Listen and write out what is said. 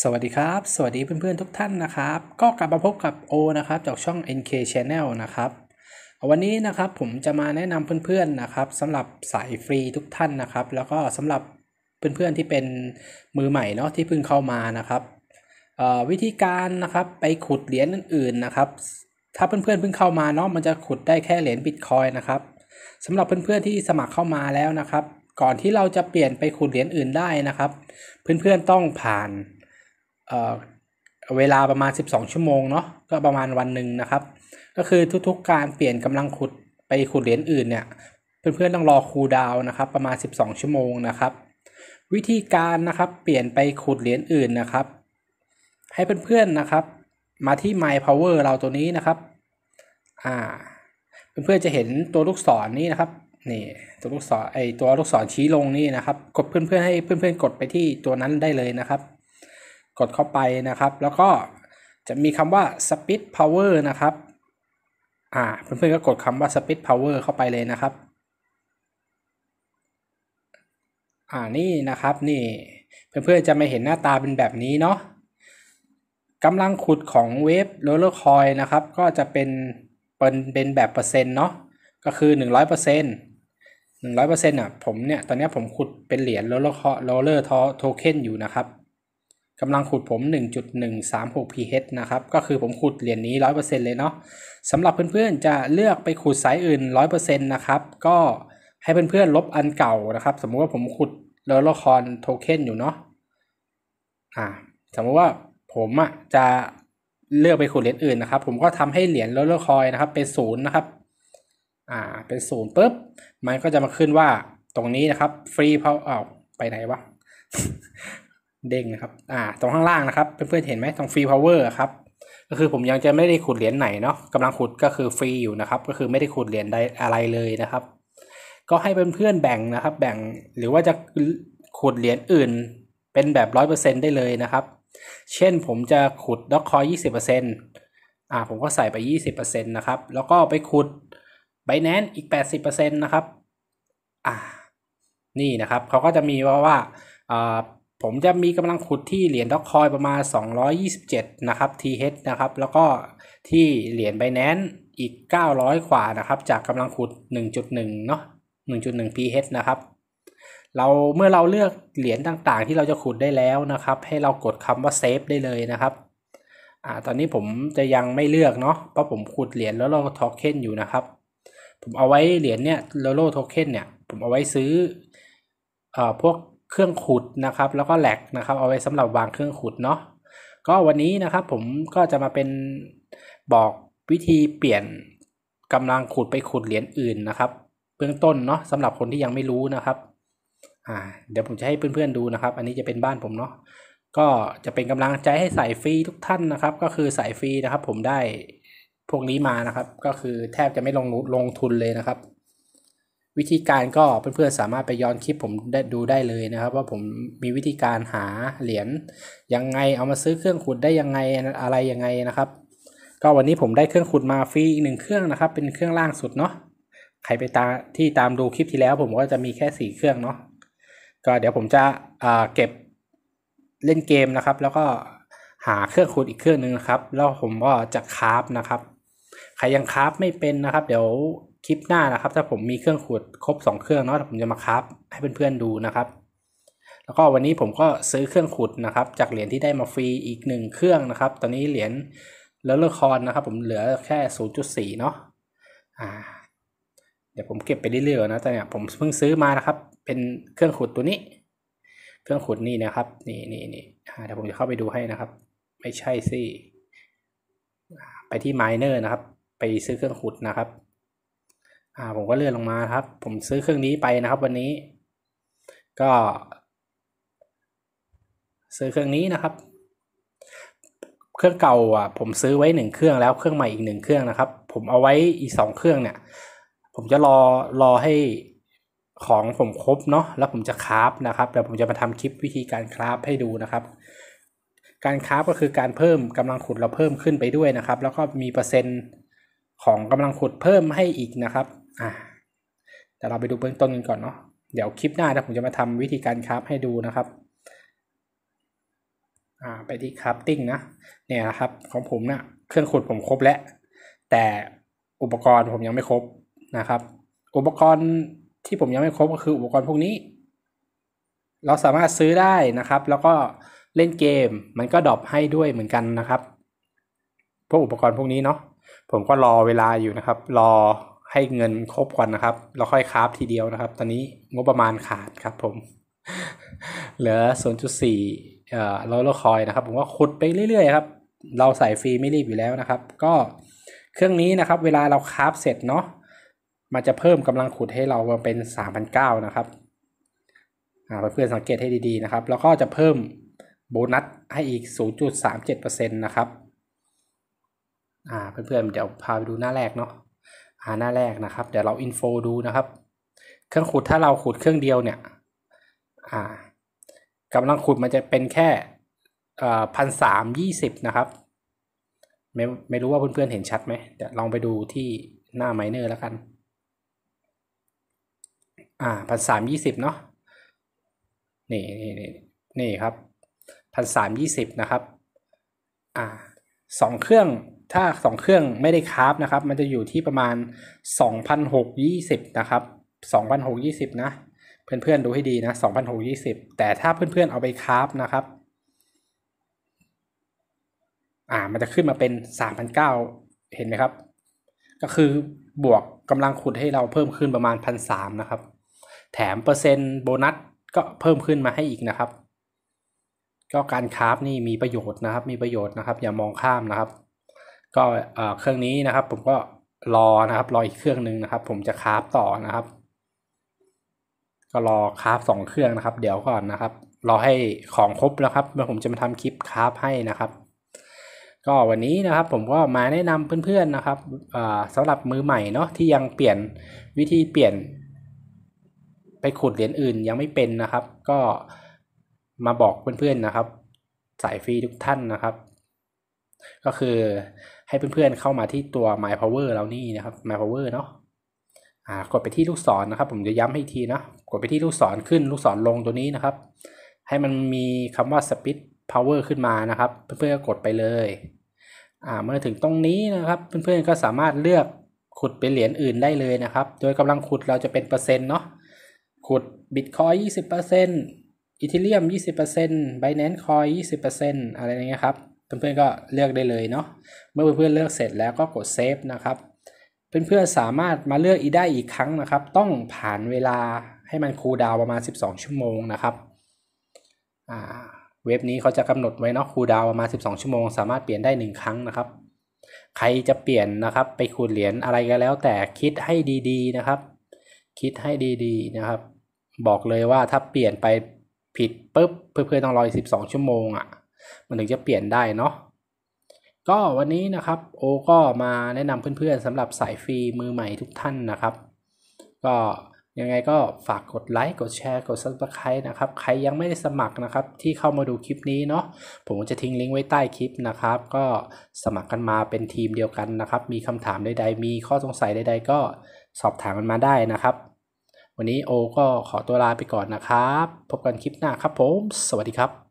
สวัสดีครับ สวัสดีเพื่อนๆทุกท่านนะครับ ก็กลับมาพบกับโอนะครับจากช่อง NK Channel นะครับ วันนี้นะครับผมจะมาแนะนำเพื่อนๆ นะครับสำหรับสายฟรีทุกท่านนะครับ แล้วก็สำหรับเพื่อนๆ ที่เป็นมือใหม่เนาะที่เพิ่งเข้ามานะครับวิธีการนะครับไปขุดเหรียญอื่นๆนะครับ ถ้าเพื่อนๆเพิ่งเข้ามาเนาะมันจะขุดได้แค่เหรียญบิตคอยนะครับสำหรับเพื่อนๆที่สมัครเข้ามาแล้วนะครับ ก่อนที่เราจะเปลี่ยนไปขุดเหรียญอื่นได้นะครับเพื่อนๆต้องผ่านเวลาประมาณ 12 ชั่วโมงเนาะก็ประมาณวันหนึ่งนะครับ ก็คือทุก ๆการเปลี่ยนกำลังขุดไปขุดเหรียญอื่นเนี่ยเพื่อนๆต้องรอคูดาวนะครับ ประมาณ 12 ชั่วโมงนะครับ วิธีการนะครับเปลี่ยนไปขุดเหรียญอื่นนะครับ ให้เพื่อนๆนะครับ มาที่ My Power เราตัวนี้นะครับอ่าเพื่อนๆจะเห็นตัวลูกศรนนี้นะครับนี่ตัวลูกศรไอตัวลูกศรชี้ลงนี่นะครับ กดเพื่อนๆให้เพื่อนๆกดไปที่ตัวนั้นได้เลยนะครับกดเข้าไปนะครับ แล้วก็จะมีคำว่า speed power นะครับ อ่า เพื่อนๆ ก็กดคำว่า speed power เข้าไปเลยนะครับ อ่า นี่นะครับ นี่ เพื่อนๆ จะไม่เห็นหน้าตาเป็นแบบนี้เนาะกำลังขุดของเวฟโรลเลอร์คอยนะครับ ก็จะเป็นเป็นเป็นแบบเปอร์เซ็นต์เนาะ ก็คือหนึ่งร้อยเเปอร์์ซ็นนตหึ่งรร้อออยเเป์์ซ็นต่ะ ผมเนี่ย ตอนนี้ผมขุดเป็นเหรียญโรลเลอร์โรลเลอร์โทเค็นอยู่นะครับกำลังขุดผม 1.136 pH นะครับ ก็คือผมขุดเหรียญนนี้ 100%เลยเนาะสำหรับเพื่อนๆ จะเลือกไปขุดสายอื่น 100%นะครับ ก็ให้เพื่อนๆ ลบอันเก่านะครับ สมมุติว่าผมขุดเลอร์คอนโทเค็นอยู่เนาะอ่า สมมุติว่าผมอ่ะจะเลือกไปขุดเหรียญอื่นนะครับ ผมก็ทำให้เหรียญเลอร์คอยนะครับเป็นศูนย์นะครับ อ่า เป็นศูนย์ปุ๊บ มันก็จะมาขึ้นว่าตรงนี้นะครับ ฟรีเพราะอ้าวไปไหนวะเด้งนะครับ อ่า ตรงข้างล่างนะครับ เพื่อนๆ เห็นไหมตรงฟรีพาวเวอร์ครับ ก็คือผมยังจะไม่ได้ขุดเหรียญไหนเนาะกำลังขุดก็คือฟรีอยู่นะครับ ก็คือไม่ได้ขุดเหรียญใดอะไรเลยนะครับ ก็ให้เพื่อนๆ แบ่งนะครับ แบ่ง หรือว่าจะขุดเหรียญอื่นเป็นแบบร้อยเปอร์เซ็นได้เลยนะครับ เช่นผมจะขุดด็อกคอยยี่สิบเปอร์เซ็นต์อ่า ผมก็ใส่ไปยี่สิบเปอร์เซ็นต์นะครับ แล้วก็ไปขุดไบแนนอีกแปดสิบเปอร์เซ็นต์นะครับ อ่า นี่นะครับ เขาก็จะมีว่าว่าอ่าผมจะมีกำลังขุดที่เหรียญด็อกคอยประมาณ 227 นะครับ TH นะครับแล้วก็ที่เหรียญไบแนนอีก 900กว่านะครับ จากกำลังขุด 1.1เนาะ1.1 PH นะครับ เราเมื่อเราเลือกเหรียญต่างๆที่เราจะขุดได้แล้วนะครับ ให้เรากดคำว่าเซฟได้เลยนะครับอ่าตอนนี้ผมจะยังไม่เลือกเนาะเพราะผมขุดเหรียญแล้วเราโทเค็นอยู่นะครับ ผมเอาไว้เหรียญเนี่ยโลโลโทเค็นเนี่ยผมเอาไว้ซื้อเอ่อพวกเครื่องขุดนะครับ แล้วก็แหลกนะครับเอาไว้สำหรับวางเครื่องขุดเนาะก็วันนี้นะครับผมก็จะมาเป็นบอกวิธีเปลี่ยนกำลังขุดไปขุดเหรียญอื่นนะครับเบื้องต้นเนาะสำหรับคนที่ยังไม่รู้นะครับ อ่าเดี๋ยวผมจะให้เพื่อนๆดูนะครับ อันนี้จะเป็นบ้านผมเนาะก็จะเป็นกำลังใจให้สายฟรีทุกท่านนะครับ ก็คือสายฟรีนะครับ ผมได้พวกนี้มานะครับ ก็คือแทบจะไม่ลงลงทุนเลยนะครับวิธีการก็เพื่อนๆสามารถไปย้อนคลิปผมได้ดูได้เลยนะครับว่าผมมีวิธีการหาเหรียญยังไงเอามาซื้อเครื่องขุดได้ยังไงอะไรยังไงนะครับ ก็วันนี้ผมได้เครื่องขุดมาฟรีอีกหนึ่งเครื่องนะครับ เป็นเครื่องล่างสุดเนาะใครไปตาที่ตามดูคลิปที่แล้วผมก็จะมีแค่สี่เครื่องเนาะก็เดี๋ยวผมจะเก็บเล่นเกมนะครับ แล้วก็หาเครื่องขุดอีกเครื่องหนึ่งนะครับ แล้วผมก็จะคราฟนะครับ ใครยังคราฟไม่เป็นนะครับ เดี๋ยวคลิปหน้านะครับ ถ้าผมมีเครื่องขุดครบ2เครื่องเนาะผมจะมาครับให้เพื่อนๆดูนะครับ แล้วก็วันนี้ผมก็ซื้อเครื่องขุดนะครับ จากเหรียญที่ได้มาฟรีอีก1เครื่องนะครับ ตอนนี้เหรียญเลเลอร์คอนนะครับ ผมเหลือแค่0.4เนาะอ่าเดี๋ยวผมเก็บไปเรื่อยๆนะแต่เนี่ยผมเพิ่งซื้อมานะครับ เป็นเครื่องขุดตัวนี้ เครื่องขุดนี่นะครับ นี่นี่นี่เดี๋ยวผมจะเข้าไปดูให้นะครับ ไม่ใช่สิไปที่ไมเนอร์นะครับไปซื้อเครื่องขุดนะครับอ่าผมก็เลื่อนลงมาครับ ผมซื้อเครื่องนี้ไปนะครับ วันนี้ก็ ซื้อเครื่องนี้นะครับ เครื่องเก่าอ่ะผมซื้อไว้หนึ่งเครื่องแล้วเครื่องใหม่อีกหนึ่งเครื่องนะครับ ผมเอาไว้อีกสองเครื่องเนี่ยผมจะรอรอให้ของผมครบเนาะแล้วผมจะคราฟนะครับเดี๋ยวผมจะมาทำคลิปวิธีการคราฟให้ดูนะครับ การคราฟก็คือการเพิ่มกำลังขุดเราเพิ่มขึ้นไปด้วยนะครับ แล้วก็มีเปอร์เซ็นต์ของกำลังขุดเพิ่มให้อีกนะครับอ่าแต่เราไปดูเบื้องต้นกันก่อนเนาะเดี๋ยวคลิปหน้านะผมจะมาทำวิธีการคราฟให้ดูนะครับอ่าไปที่คราฟติ้งนะเนี่ยนะครับของผมนะ่ะเครื่องขุดผมครบแล้วแต่อุปกรณ์ผมยังไม่ครบนะครับอุปกรณ์ที่ผมยังไม่ครบก็คืออุปกรณ์พวกนี้ เราสามารถซื้อได้นะครับ แล้วก็เล่นเกมมันก็ดรอปให้ด้วยเหมือนกันนะครับพวกอุปกรณ์พวกนี้เนาะผมก็รอเวลาอยู่นะครับรอให้เงินครบก่อนนะครับแล้วค่อยคราฟทีเดียวนะครับ ตอนนี้งบประมาณขาดครับผม เหลือ 0.4 เอ่อเราคอยนะครับ ผมว่าขุดไปเรื่อยๆ ครับ เราใส่ฟรีไม่รีบอยู่แล้วนะครับ ก็เครื่องนี้นะครับ เวลาเราคราฟเสร็จเนาะ มันจะเพิ่มกำลังขุดให้เราเป็น3 0 0 9นะครับเพื่อนๆสังเกตให้ดีๆนะครับ แล้วก็จะเพิ่มโบนัสให้อีก 0.37%นะครับ อ่าเพื่อนๆ เดี๋ยวพาไปดูหน้าแรกเนาะอ่าหน้าแรกนะครับเดี๋ยวเราอินโฟดูนะครับ เครื่องขุดถ้าเราขุดเครื่องเดียวเนี่ยอ่ากำลังขุดมันจะเป็นแค่พันสามยี่สิบนะครับ ไม่ไม่รู้ว่าเพื่อนๆเห็นชัดไหมเดี๋ยวลองไปดูที่หน้าไมเนอร์แล้วกันอ่าพันสามยี่สิบเนาะนี่นี่นี่นี่ครับพันสามยี่สิบนะครับอ่าสองเครื่องถ้า 2เครื่องไม่ได้คาร์บนะครับมันจะอยู่ที่ประมาณ2,620นะครับ2,620นะ เพื่อนๆดูให้ดีนะ2,620 แต่ถ้าเพื่อน ๆเอาไปคาร์บนะครับอ่ามันจะขึ้นมาเป็น 3,900เห็นไหมครับก็คือบวกกำลังขุดให้เราเพิ่มขึ้นประมาณ1,300นะครับแถมเปอร์เซ็นต์โบนัสก็เพิ่มขึ้นมาให้อีกนะครับ ก็การคาร์บนี่มีประโยชน์นะครับ มีประโยชน์นะครับอย่ามองข้ามนะครับก็เครื่องนี้นะครับผมก็รอนะครับรออีกเครื่องหนึ่งนะครับ ผมจะคราฟต่อนะครับ ก็รอคราฟสองเครื่องนะครับ เดี๋ยวก่อนนะครับรอให้ของครบแล้วครับเมื่อผมจะมาทำคลิปคราฟให้นะครับ ก็วันนี้นะครับผมก็มาแนะนำเพื่อนๆนะครับสำหรับมือใหม่เนาะที่ยังเปลี่ยนวิธีเปลี่ยน ไปขุดเหรียญอื่นยังไม่เป็นนะครับ ก็มาบอกเพื่อนๆนะครับสายฟรีทุกท่านนะครับ ก็คือให้เพื่อนๆเข้ามาที่ตัว My Power เรานี่นะครับ My Power เนาะอ่า กดไปที่ลูกศรนนะครับ ผมจะย้ำให้ทีนะกดไปที่ลูกศรขึ้นลูกศรลงตัวนี้นะครับ ให้มันมีคำว่า Speed Power ขึ้นมานะครับ เพื่อนๆก็กดไปเลย อ่า เมื่อถึงตรงนี้นะครับ เพื่อนๆก็สามารถเลือกขุดเป็นเหรียญอื่นได้เลยนะครับ โดยกำลังขุดเราจะเป็นเปอร์เซ็นต์เนาะ ขุดบิตคอยยี่สิบเปอร์เซ็นต์ีเทเรียมยี่สิบเปอร์เซ็นต์ไบแนนซ์คอยยี่สิบเปอร์เซ็นต์อะไรเงี้ยครับเพื่อนๆก็เลือกได้เลยเนาะ เมื่อเพื่อนๆเลือกเสร็จแล้วก็กดเซฟนะครับ เพื่อนๆสามารถมาเลือกอีได้อีกครั้งนะครับ ต้องผ่านเวลาให้มันคูลดาวประมาณ12 ชั่วโมงนะครับ เว็บนี้เขาจะกำหนดไว้เนาะคูลดาวประมาณ12 ชั่วโมงสามารถเปลี่ยนได้ 1 ครั้งนะครับ ใครจะเปลี่ยนนะครับไปคูณเหรียญอะไรก็แล้วแต่คิดให้ดีๆ นะครับ คิดให้ดีๆ นะครับ บอกเลยว่าถ้าเปลี่ยนไปผิดปุ๊บเพื่อนๆต้องรอ12ชั่วโมงอะ่ะมันถึงจะเปลี่ยนได้เนาะ ก็วันนี้นะครับ โอก็มาแนะนำเพื่อนๆสำหรับสายฟรีมือใหม่ทุกท่านนะครับ ก็ยังไงก็ฝากกดไลค์กดแชร์กด subscribe นะครับ ใครยังไม่ได้สมัครนะครับ ที่เข้ามาดูคลิปนี้เนาะผมจะทิ้งลิงก์ไว้ใต้คลิปนะครับ ก็สมัครกันมาเป็นทีมเดียวกันนะครับ มีคำถามใดๆมีข้อสงสัยใด ๆ ก็สอบถามกันมาได้นะครับ วันนี้โอก็ขอตัวลาไปก่อนนะครับ พบกันคลิปหน้าครับผม สวัสดีครับ